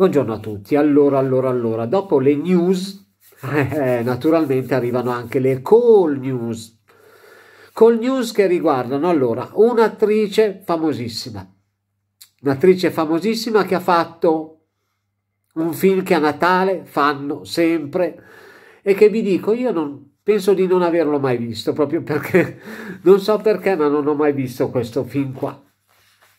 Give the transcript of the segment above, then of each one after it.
Buongiorno a tutti. Allora, allora, allora, dopo le news, eh, naturalmente arrivano anche le call news. Call news che riguardano allora un'attrice famosissima. Un'attrice famosissima che ha fatto un film che a Natale fanno sempre e che vi dico io non, penso di non averlo mai visto proprio perché non so perché ma non ho mai visto questo film qua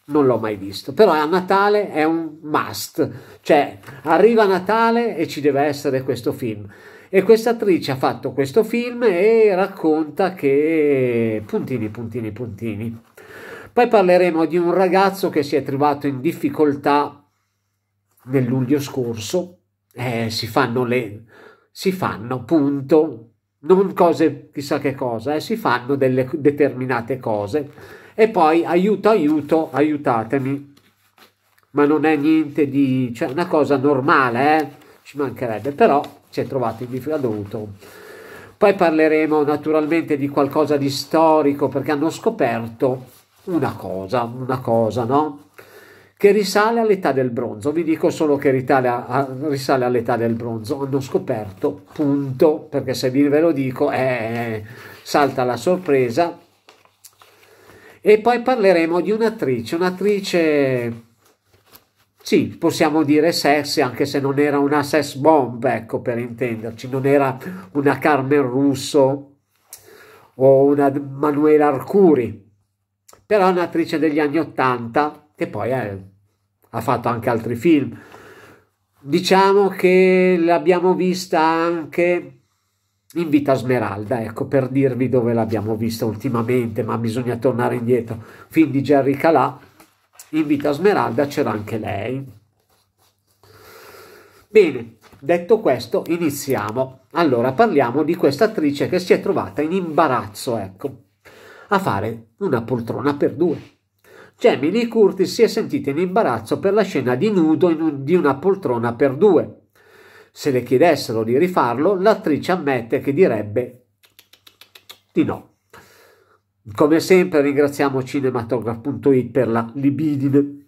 non l'ho mai visto, però a Natale è un must, cioè arriva Natale e ci deve essere questo film. E questa attrice ha fatto questo film e racconta che puntini, puntini, puntini. Poi parleremo di un ragazzo che si è trovato in difficoltà nel luglio scorso. Eh, si fanno le... si fanno, punto. Non cose chissà che cosa, eh, si fanno delle determinate cose e poi aiuto aiuto aiutatemi ma non è niente di cioè una cosa normale eh? ci mancherebbe però ci è trovato in difficoltà dovuto poi parleremo naturalmente di qualcosa di storico perché hanno scoperto una cosa una cosa no che risale all'età del bronzo vi dico solo che a, risale all'età del bronzo hanno scoperto punto perché se vi ve lo dico eh, eh, eh salta la sorpresa e poi parleremo di un'attrice, un'attrice, sì, possiamo dire sexy, anche se non era una sex bomb, ecco, per intenderci, non era una Carmen Russo o una Manuela Arcuri, però un'attrice degli anni Ottanta che poi è, ha fatto anche altri film. Diciamo che l'abbiamo vista anche in Vita Smeralda, ecco per dirvi dove l'abbiamo vista ultimamente, ma bisogna tornare indietro. Film di Jerry Calà, in Vita Smeralda c'era anche lei. Bene, detto questo, iniziamo. Allora, parliamo di questa attrice che si è trovata in imbarazzo, ecco, a fare una poltrona per due. Jamie Lee Curtis si è sentita in imbarazzo per la scena di nudo un, di una poltrona per due se le chiedessero di rifarlo, l'attrice ammette che direbbe di no. Come sempre ringraziamo cinematograph.it per la libidine.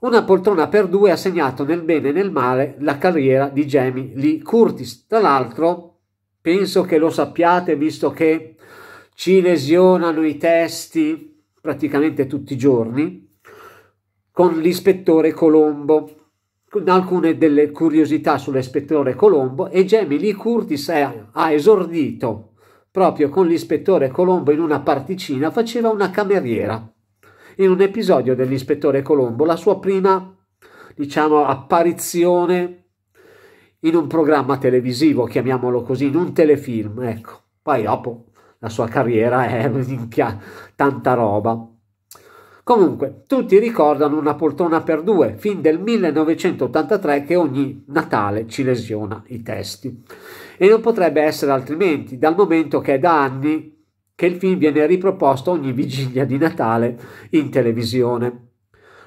Una poltrona per due ha segnato nel bene e nel male la carriera di Jamie Lee Curtis. Tra l'altro, penso che lo sappiate visto che ci lesionano i testi praticamente tutti i giorni con l'ispettore Colombo alcune delle curiosità sull'ispettore Colombo e Jamie Lee Curtis ha esordito proprio con l'ispettore Colombo in una particina, faceva una cameriera. In un episodio dell'ispettore Colombo, la sua prima, diciamo, apparizione in un programma televisivo, chiamiamolo così, in un telefilm, ecco. Poi dopo la sua carriera è tanta roba. Comunque, tutti ricordano una poltrona per due, fin del 1983 che ogni Natale ci lesiona i testi. E non potrebbe essere altrimenti, dal momento che è da anni che il film viene riproposto ogni vigilia di Natale in televisione.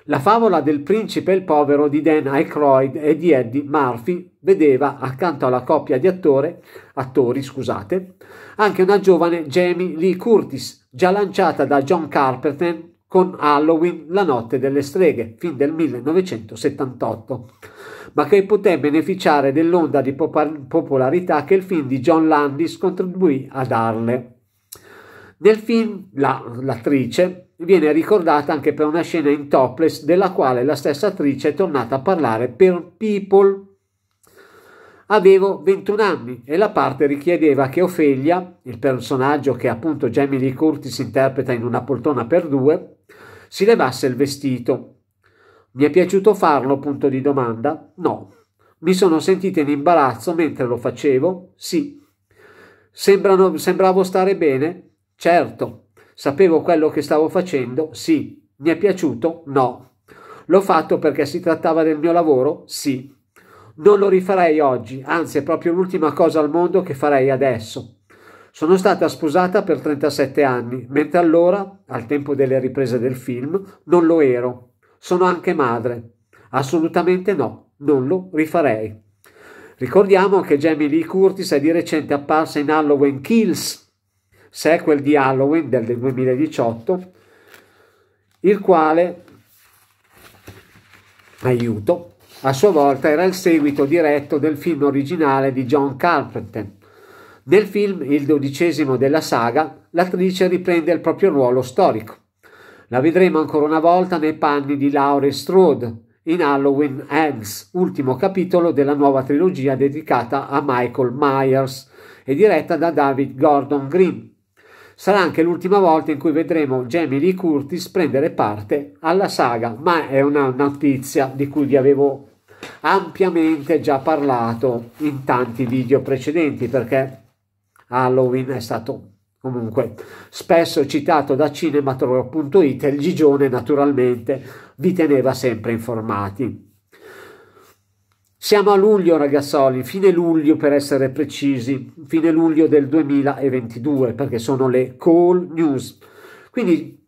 La favola del principe e il povero di Dan Aykroyd e di Eddie Murphy vedeva accanto alla coppia di attore, attori scusate, anche una giovane Jamie Lee Curtis, già lanciata da John Carpenter con Halloween La notte delle streghe, fin del 1978, ma che poté beneficiare dell'onda di popolarità che il film di John Landis contribuì a darle. Nel film la, l'attrice viene ricordata anche per una scena in topless della quale la stessa attrice è tornata a parlare per People Avevo 21 anni e la parte richiedeva che Ofelia, il personaggio che appunto Jamie Lee Curtis interpreta in Una poltrona per due, si levasse il vestito. Mi è piaciuto farlo? Punto di domanda. No. Mi sono sentita in imbarazzo mentre lo facevo? Sì. Sembrano, sembravo stare bene? Certo. Sapevo quello che stavo facendo? Sì. Mi è piaciuto? No. L'ho fatto perché si trattava del mio lavoro? Sì non lo rifarei oggi, anzi è proprio l'ultima cosa al mondo che farei adesso. Sono stata sposata per 37 anni, mentre allora, al tempo delle riprese del film, non lo ero. Sono anche madre. Assolutamente no, non lo rifarei. Ricordiamo che Jamie Lee Curtis è di recente apparsa in Halloween Kills, sequel di Halloween del 2018, il quale, aiuto, a sua volta era il seguito diretto del film originale di John Carpenter. Nel film, il dodicesimo della saga, l'attrice riprende il proprio ruolo storico. La vedremo ancora una volta nei panni di Laurie Strode in Halloween Ends, ultimo capitolo della nuova trilogia dedicata a Michael Myers e diretta da David Gordon Green. Sarà anche l'ultima volta in cui vedremo Jamie Lee Curtis prendere parte alla saga, ma è una notizia di cui vi avevo ampiamente già parlato in tanti video precedenti perché Halloween è stato comunque spesso citato da cinematografo.it e il Gigione naturalmente vi teneva sempre informati. Siamo a luglio ragazzoli, fine luglio per essere precisi, fine luglio del 2022 perché sono le call news, quindi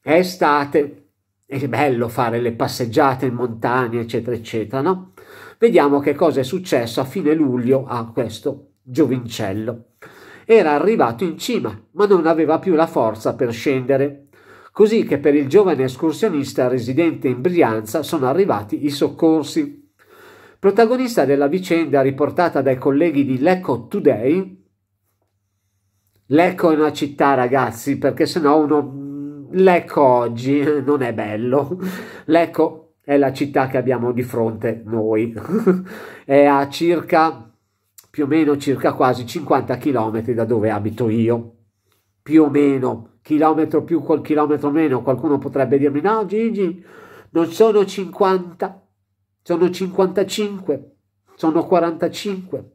è estate, è bello fare le passeggiate in montagna, eccetera, eccetera, no? Vediamo che cosa è successo a fine luglio a questo giovincello. Era arrivato in cima, ma non aveva più la forza per scendere, così che per il giovane escursionista residente in Brianza sono arrivati i soccorsi. Protagonista della vicenda riportata dai colleghi di Lecco Today, Lecco è una città ragazzi perché sennò uno Lecco oggi non è bello. Lecco è la città che abbiamo di fronte noi. è a circa più o meno circa quasi 50 km da dove abito io. Più o meno, chilometro più col chilometro meno, qualcuno potrebbe dirmi "No, Gigi, non sono 50, sono 55, sono 45"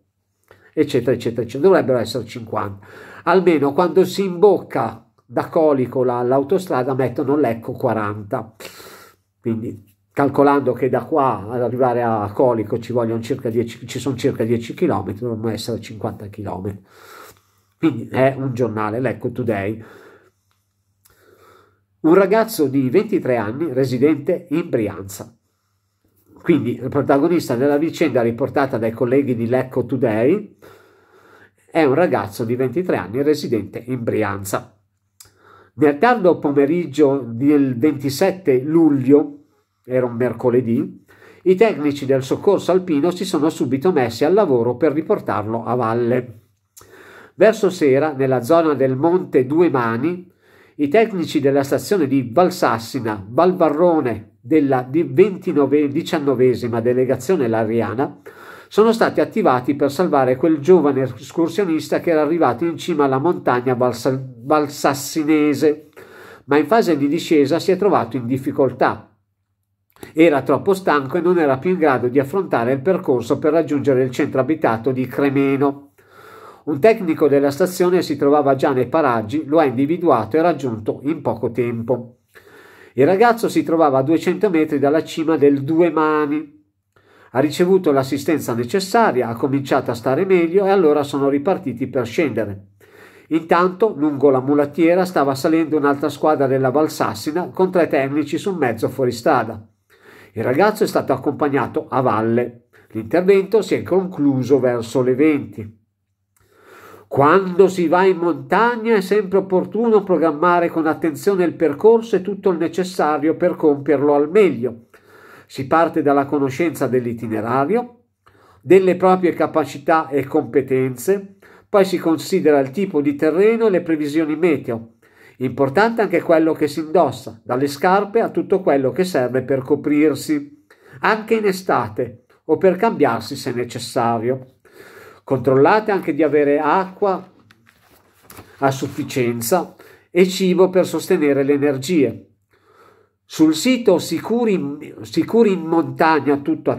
eccetera eccetera, eccetera. dovrebbero essere 50 almeno quando si imbocca da Colico all'autostrada mettono l'Ecco 40. Quindi calcolando che da qua ad arrivare a Colico ci, circa 10, ci sono circa 10 km, dovremmo essere 50 km. Quindi è un giornale, l'Ecco Today. Un ragazzo di 23 anni residente in Brianza. Quindi il protagonista della vicenda riportata dai colleghi di Lecco Today è un ragazzo di 23 anni residente in Brianza. Nel tardo pomeriggio del 27 luglio, era un mercoledì, i tecnici del soccorso alpino si sono subito messi al lavoro per riportarlo a valle. Verso sera, nella zona del Monte Due Mani, i tecnici della stazione di Valsassina, Valvarrone della diciannovesima delegazione lariana, sono stati attivati per salvare quel giovane escursionista che era arrivato in cima alla montagna Valsa- valsassinese, ma in fase di discesa si è trovato in difficoltà. Era troppo stanco e non era più in grado di affrontare il percorso per raggiungere il centro abitato di Cremeno. Un tecnico della stazione si trovava già nei paraggi, lo ha individuato e raggiunto in poco tempo. Il ragazzo si trovava a 200 metri dalla cima del Due Mani. Ha ricevuto l'assistenza necessaria, ha cominciato a stare meglio e allora sono ripartiti per scendere. Intanto, lungo la mulattiera, stava salendo un'altra squadra della Valsassina con tre tecnici su un mezzo fuoristrada. Il ragazzo è stato accompagnato a valle. L'intervento si è concluso verso le 20. Quando si va in montagna è sempre opportuno programmare con attenzione il percorso e tutto il necessario per compierlo al meglio. Si parte dalla conoscenza dell'itinerario, delle proprie capacità e competenze, poi si considera il tipo di terreno e le previsioni meteo. Importante anche quello che si indossa, dalle scarpe a tutto quello che serve per coprirsi, anche in estate o per cambiarsi se necessario. Controllate anche di avere acqua a sufficienza e cibo per sostenere le energie. Sul sito sicuri, sicuri in montagna tutto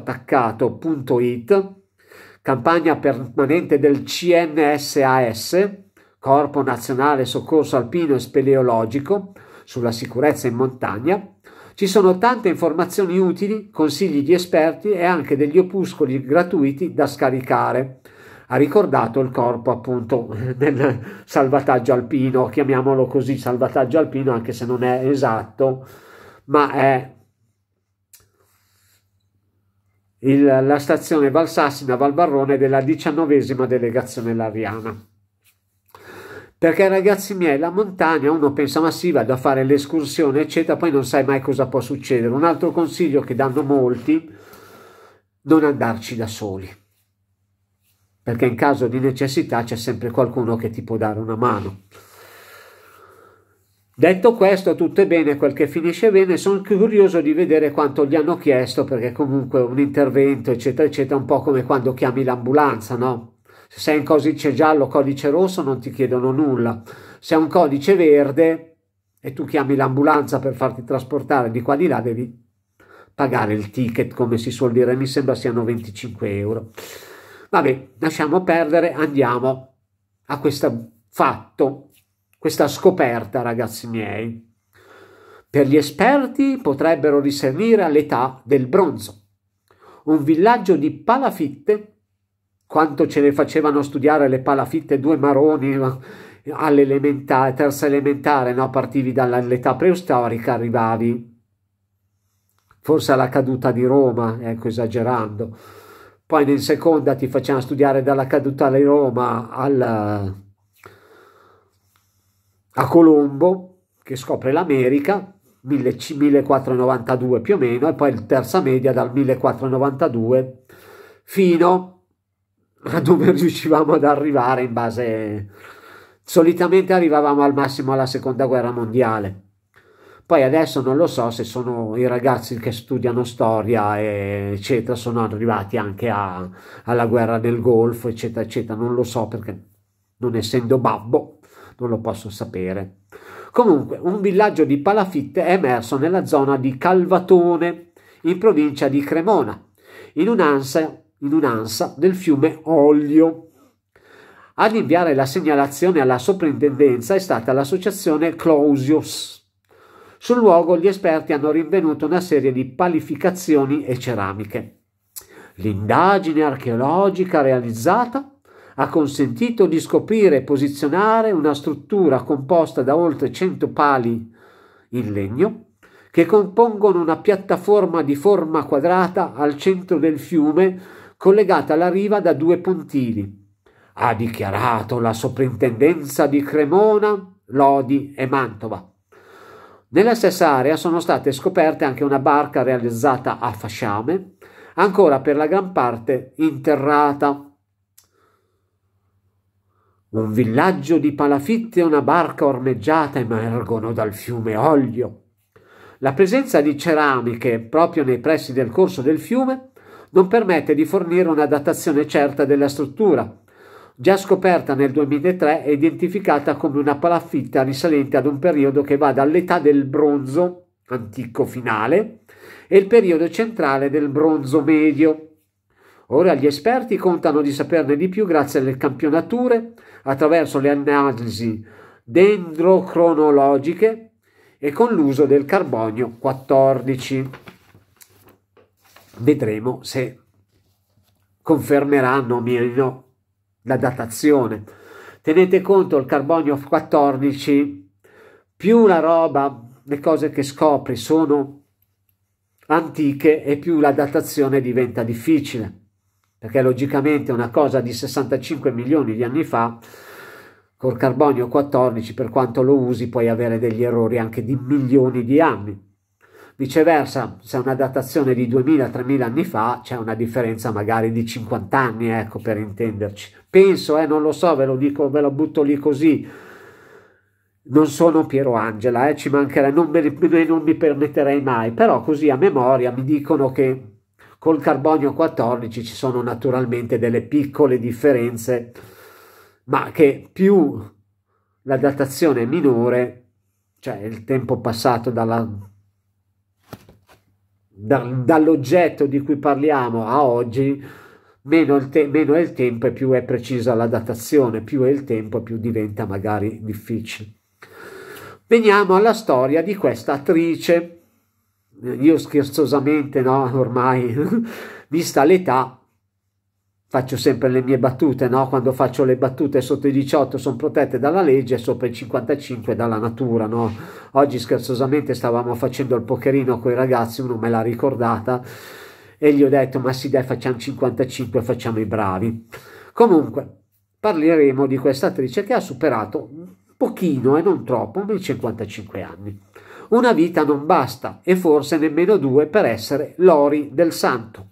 campagna permanente del CNSAS, Corpo Nazionale Soccorso Alpino e Speleologico, sulla sicurezza in montagna, ci sono tante informazioni utili, consigli di esperti e anche degli opuscoli gratuiti da scaricare. Ha ricordato il corpo appunto del salvataggio alpino, chiamiamolo così salvataggio alpino anche se non è esatto, ma è il, la stazione Valsassina-Valbarrone della diciannovesima delegazione lariana. Perché ragazzi miei, la montagna, uno pensa ma sì, vado a fare l'escursione, eccetera, poi non sai mai cosa può succedere. Un altro consiglio che danno molti, non andarci da soli. Perché in caso di necessità c'è sempre qualcuno che ti può dare una mano. Detto questo, tutto è bene, quel che finisce bene, sono curioso di vedere quanto gli hanno chiesto, perché comunque un intervento, eccetera, eccetera, un po' come quando chiami l'ambulanza, no? Se sei in codice giallo, codice rosso, non ti chiedono nulla. Se è un codice verde e tu chiami l'ambulanza per farti trasportare di qua di là, devi pagare il ticket, come si suol dire, mi sembra siano 25 euro. Vabbè, lasciamo perdere, andiamo a questo fatto questa scoperta, ragazzi miei. Per gli esperti potrebbero risalire all'età del bronzo. Un villaggio di palafitte, quanto ce ne facevano studiare le palafitte due maroni all'elementare, terza elementare, no? partivi dall'età preistorica, arrivavi forse alla caduta di Roma, ecco esagerando. Poi nel seconda ti facevano studiare dalla caduta di Roma al a Colombo che scopre l'America 1492 più o meno e poi il terza media dal 1492 fino a dove riuscivamo ad arrivare in base solitamente arrivavamo al massimo alla seconda guerra mondiale poi adesso non lo so se sono i ragazzi che studiano storia e eccetera sono arrivati anche a, alla guerra del golfo eccetera eccetera non lo so perché non essendo babbo non lo posso sapere. Comunque, un villaggio di palafitte è emerso nella zona di Calvatone, in provincia di Cremona, in un'ansa, in un'ansa del fiume Oglio. Ad inviare la segnalazione alla soprintendenza è stata l'associazione Clausius. Sul luogo gli esperti hanno rinvenuto una serie di palificazioni e ceramiche. L'indagine archeologica realizzata ha consentito di scoprire e posizionare una struttura composta da oltre 100 pali in legno che compongono una piattaforma di forma quadrata al centro del fiume collegata alla riva da due pontili. Ha dichiarato la soprintendenza di Cremona, Lodi e Mantova. Nella stessa area sono state scoperte anche una barca realizzata a fasciame, ancora per la gran parte interrata un villaggio di palafitte e una barca ormeggiata emergono dal fiume Oglio. La presenza di ceramiche proprio nei pressi del corso del fiume non permette di fornire una datazione certa della struttura, già scoperta nel 2003 e identificata come una palafitta risalente ad un periodo che va dall'età del bronzo antico finale e il periodo centrale del bronzo medio. Ora gli esperti contano di saperne di più grazie alle campionature attraverso le analisi dendrocronologiche e con l'uso del carbonio 14. Vedremo se confermeranno o meno la datazione. Tenete conto il carbonio 14, più la roba, le cose che scopri sono antiche e più la datazione diventa difficile perché logicamente una cosa di 65 milioni di anni fa col carbonio 14 per quanto lo usi puoi avere degli errori anche di milioni di anni viceversa se una datazione di 2000-3000 anni fa c'è una differenza magari di 50 anni ecco per intenderci penso eh non lo so ve lo dico ve lo butto lì così non sono Piero Angela, eh, ci mancherei, non, me, non mi permetterei mai, però così a memoria mi dicono che Col carbonio 14 ci sono naturalmente delle piccole differenze, ma che più la datazione è minore, cioè il tempo passato dalla, da, dall'oggetto di cui parliamo a oggi, meno, il te- meno è il tempo e più è precisa la datazione, più è il tempo più diventa magari difficile. Veniamo alla storia di questa attrice io scherzosamente, no, ormai, vista l'età, faccio sempre le mie battute, no? Quando faccio le battute sotto i 18 sono protette dalla legge, sopra i 55 dalla natura, no? Oggi scherzosamente stavamo facendo il pokerino con i ragazzi, uno me l'ha ricordata e gli ho detto "Ma sì, dai, facciamo 55, facciamo i bravi". Comunque, parleremo di questa attrice che ha superato un pochino e non troppo, i 55 anni. Una vita non basta e forse nemmeno due per essere l'ori del santo.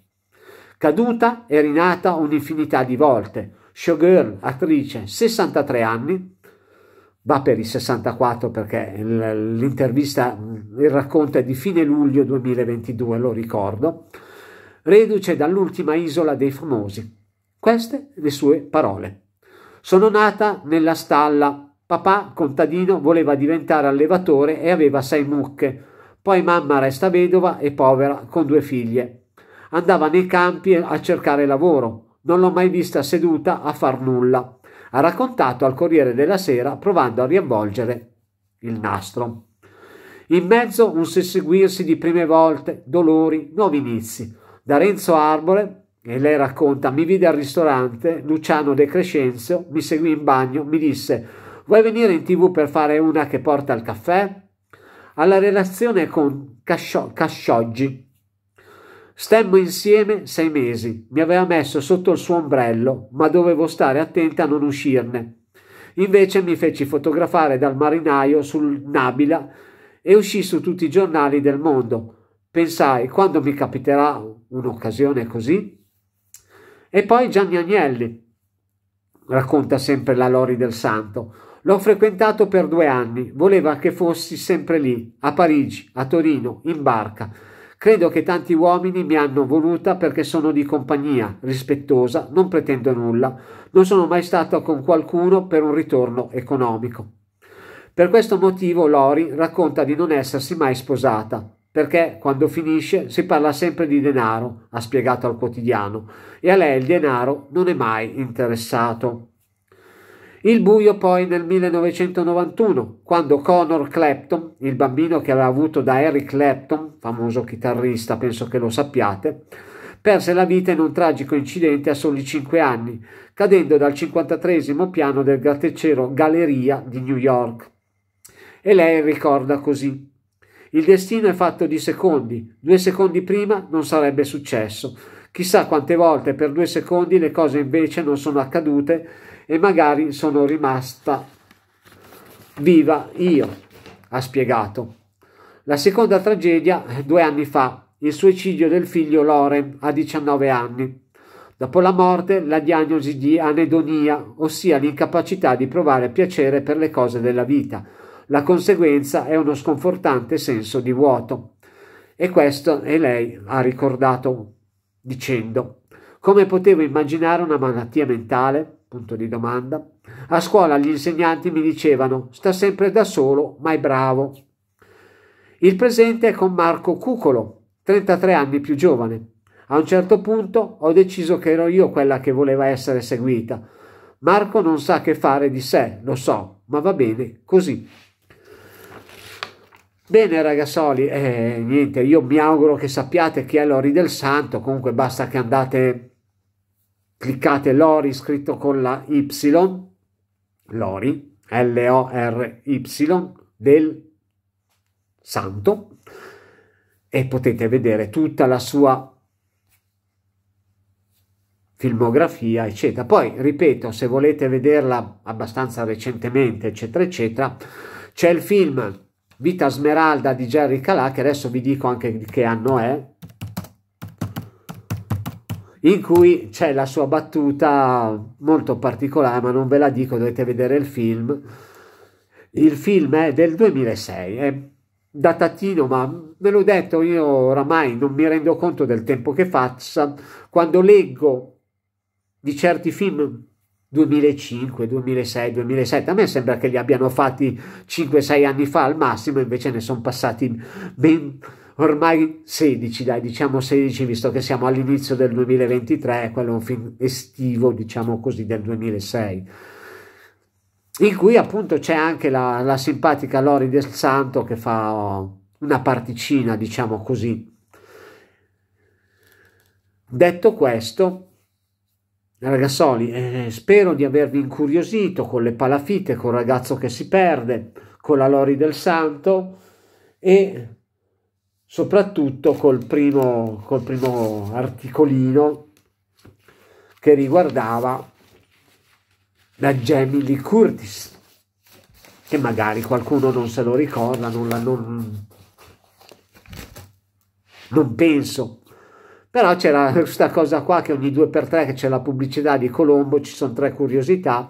Caduta e rinata un'infinità di volte. Showgirl, attrice, 63 anni, va per i 64 perché l'intervista, il racconto è di fine luglio 2022, lo ricordo, reduce dall'ultima isola dei famosi. Queste le sue parole. Sono nata nella stalla Papà, contadino, voleva diventare allevatore e aveva sei mucche. Poi mamma resta vedova e povera con due figlie. Andava nei campi a cercare lavoro. Non l'ho mai vista seduta a far nulla. Ha raccontato al Corriere della Sera provando a riavvolgere il nastro. In mezzo un susseguirsi di prime volte, dolori, nuovi inizi. Da Renzo Arbore, e lei racconta, mi vide al ristorante, Luciano De Crescenzio, mi seguì in bagno, mi disse Vuoi venire in tv per fare una che porta al caffè? Alla relazione con Cascioggi. Stemmo insieme sei mesi, mi aveva messo sotto il suo ombrello, ma dovevo stare attenta a non uscirne. Invece mi feci fotografare dal marinaio sul Nabila e uscì su tutti i giornali del mondo. Pensai, quando mi capiterà un'occasione così? E poi Gianni Agnelli, racconta sempre la Lori del Santo, L'ho frequentato per due anni, voleva che fossi sempre lì, a Parigi, a Torino, in barca. Credo che tanti uomini mi hanno voluta perché sono di compagnia, rispettosa, non pretendo nulla, non sono mai stato con qualcuno per un ritorno economico. Per questo motivo Lori racconta di non essersi mai sposata, perché quando finisce si parla sempre di denaro, ha spiegato al quotidiano, e a lei il denaro non è mai interessato. Il buio poi nel 1991, quando Connor Clapton, il bambino che aveva avuto da Eric Clapton, famoso chitarrista, penso che lo sappiate, perse la vita in un tragico incidente a soli 5 anni, cadendo dal 53 piano del grattacielo Galleria di New York. E lei ricorda così. Il destino è fatto di secondi, due secondi prima non sarebbe successo. Chissà quante volte per due secondi le cose invece non sono accadute e magari sono rimasta viva io, ha spiegato. La seconda tragedia due anni fa, il suicidio del figlio Loren a 19 anni. Dopo la morte, la diagnosi di anedonia, ossia l'incapacità di provare piacere per le cose della vita. La conseguenza è uno sconfortante senso di vuoto. E questo è lei ha ricordato dicendo: Come potevo immaginare una malattia mentale? Punto di domanda. A scuola gli insegnanti mi dicevano sta sempre da solo, ma è bravo. Il presente è con Marco Cucolo, 33 anni più giovane. A un certo punto ho deciso che ero io quella che voleva essere seguita. Marco non sa che fare di sé, lo so, ma va bene così. Bene ragazzoli, eh, niente, io mi auguro che sappiate chi è Lori del Santo, comunque basta che andate cliccate Lori scritto con la Y, Lori, L-O-R-Y, del santo, e potete vedere tutta la sua filmografia, eccetera. Poi, ripeto, se volete vederla abbastanza recentemente, eccetera, eccetera, c'è il film Vita Smeralda di Jerry Calà, che adesso vi dico anche di che anno è, in cui c'è la sua battuta molto particolare, ma non ve la dico, dovete vedere il film. Il film è del 2006, è datatino, ma ve l'ho detto, io oramai non mi rendo conto del tempo che faccia. Quando leggo di certi film 2005, 2006, 2007, a me sembra che li abbiano fatti 5-6 anni fa al massimo, invece ne sono passati ben ormai 16, dai, diciamo 16, visto che siamo all'inizio del 2023, quello è un film estivo, diciamo così, del 2006 in cui appunto c'è anche la, la, simpatica Lori del Santo che fa una particina, diciamo così. Detto questo, ragazzoli, eh, spero di avervi incuriosito con le palafitte, col ragazzo che si perde, con la Lori del Santo e soprattutto col primo, col primo articolino che riguardava la Jamie di Curtis, che magari qualcuno non se lo ricorda, non, la, non, non penso. Però c'era questa cosa qua che ogni due per tre che c'è la pubblicità di Colombo, ci sono tre curiosità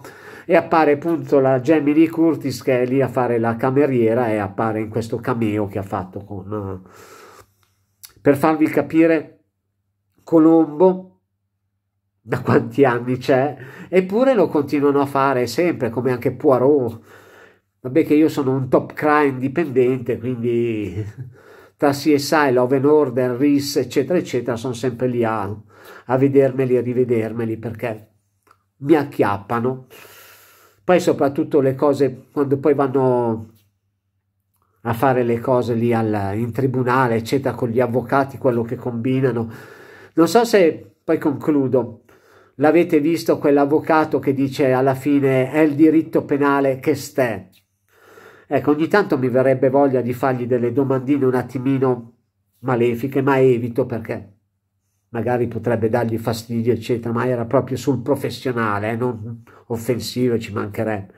e appare appunto la Gemini Curtis che è lì a fare la cameriera e appare in questo cameo che ha fatto con... Eh, per farvi capire, Colombo da quanti anni c'è, eppure lo continuano a fare sempre, come anche Poirot. Vabbè che io sono un top crime dipendente, quindi tra CSI, Love and Order, RIS, eccetera, eccetera, sono sempre lì a, a vedermeli e rivedermeli perché mi acchiappano. Poi soprattutto le cose, quando poi vanno a fare le cose lì al, in tribunale, eccetera, con gli avvocati, quello che combinano. Non so se, poi concludo, l'avete visto quell'avvocato che dice alla fine è il diritto penale che stè. Ecco, ogni tanto mi verrebbe voglia di fargli delle domandine un attimino malefiche, ma evito perché magari potrebbe dargli fastidio, eccetera, ma era proprio sul professionale, eh, non offensivo, ci mancherebbe.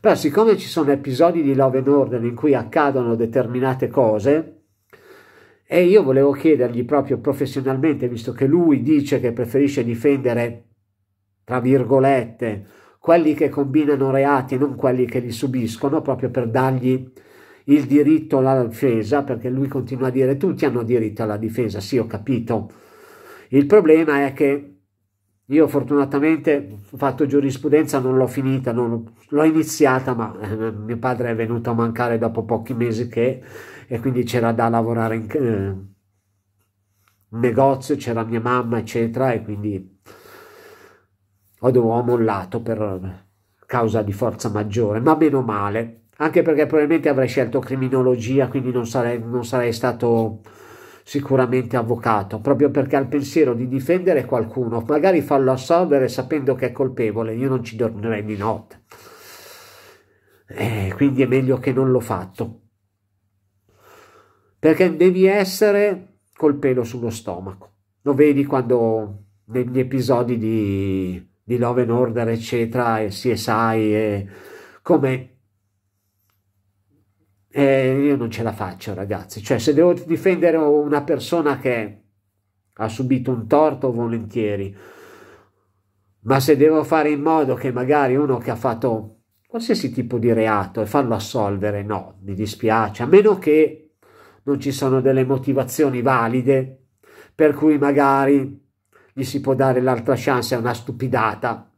Però siccome ci sono episodi di Love and Order in cui accadono determinate cose, e io volevo chiedergli proprio professionalmente, visto che lui dice che preferisce difendere, tra virgolette, quelli che combinano reati, e non quelli che li subiscono, proprio per dargli il diritto alla difesa, perché lui continua a dire tutti hanno diritto alla difesa, sì ho capito, il problema è che io fortunatamente ho fatto giurisprudenza, non l'ho finita, l'ho iniziata, ma eh, mio padre è venuto a mancare dopo pochi mesi che, e quindi c'era da lavorare in eh, negozio, c'era mia mamma, eccetera, e quindi ho, ho mollato per causa di forza maggiore, ma meno male, anche perché probabilmente avrei scelto criminologia, quindi non sarei, non sarei stato sicuramente avvocato, proprio perché ha il pensiero di difendere qualcuno, magari farlo assolvere sapendo che è colpevole, io non ci dormirei di notte. Eh, quindi è meglio che non l'ho fatto. Perché devi essere col pelo sullo stomaco. Lo vedi quando negli episodi di, di Love and Order, eccetera, e CSI, e come eh, io non ce la faccio ragazzi, cioè se devo difendere una persona che ha subito un torto volentieri, ma se devo fare in modo che magari uno che ha fatto qualsiasi tipo di reato e farlo assolvere, no, mi dispiace, a meno che non ci sono delle motivazioni valide per cui magari gli si può dare l'altra chance, è una stupidata.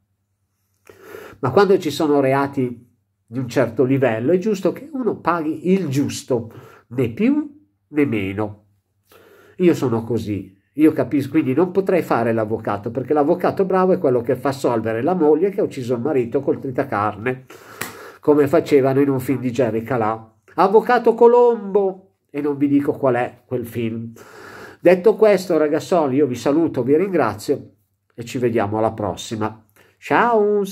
Ma quando ci sono reati di un certo livello, è giusto che uno paghi il giusto, né più né meno. Io sono così, io capisco, quindi non potrei fare l'avvocato, perché l'avvocato bravo è quello che fa assolvere la moglie che ha ucciso il marito col tritacarne, come facevano in un film di Jerry Calà. Avvocato Colombo! E non vi dico qual è quel film. Detto questo, ragazzoli, io vi saluto, vi ringrazio e ci vediamo alla prossima. Ciao!